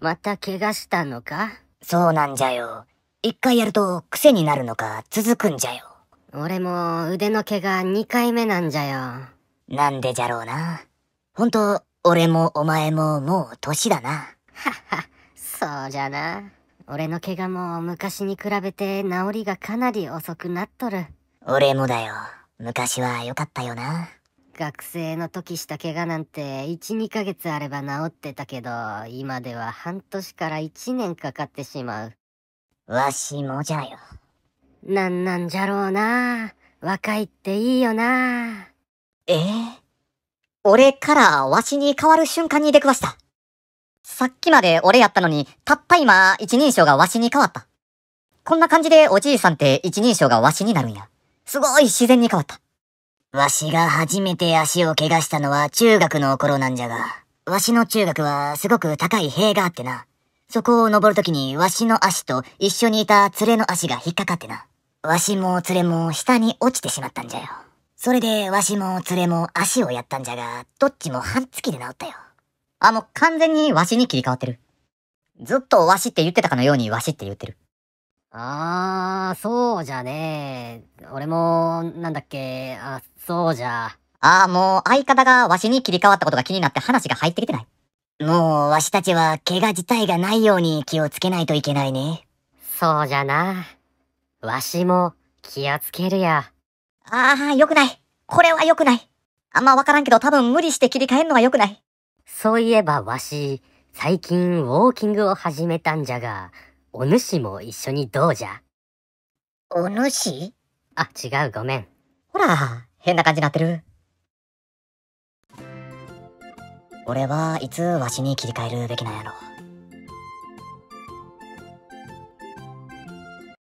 また怪我したのかそうなんじゃよ。一回やると癖になるのか続くんじゃよ。俺も腕の怪我二回目なんじゃよ。なんでじゃろうな。ほんと、俺もお前ももう歳だな。はは、そうじゃな。俺の怪我も昔に比べて治りがかなり遅くなっとる。俺もだよ。昔は良かったよな。学生の時した怪我なんて1、2ヶ月あれば治ってたけど、今では半年から1年かかってしまう。わしもじゃよ。なんなんじゃろうな。若いっていいよな。ええ俺からわしに変わる瞬間に出くわした。さっきまで俺やったのに、たった今一人称がわしに変わった。こんな感じでおじいさんって一人称がわしになるんや。すごい自然に変わった。わしが初めて足を怪我したのは中学の頃なんじゃが、わしの中学はすごく高い塀があってな。そこを登るときにわしの足と一緒にいた連れの足が引っかかってな。わしも連れも下に落ちてしまったんじゃよ。それでわしも連れも足をやったんじゃが、どっちも半月で治ったよ。あ、もう完全にわしに切り替わってる。ずっとわしって言ってたかのようにわしって言ってる。あー、そうじゃねえ。俺もなんだっけ、あ、そうじゃ。ああ、もう相方がわしに切り替わったことが気になって話が入ってきてない。もう、わしたちは怪我自体がないように気をつけないといけないね。そうじゃな。わしも気をつけるや。ああ、良くない。これは良くない。あんまわからんけど多分無理して切り替えるのは良くない。そういえばわし、最近ウォーキングを始めたんじゃが、お主も一緒にどうじゃ。お主あ、違う、ごめん。ほら、変な感じになってる。俺はいつわしに切り替えるべきなんやろ。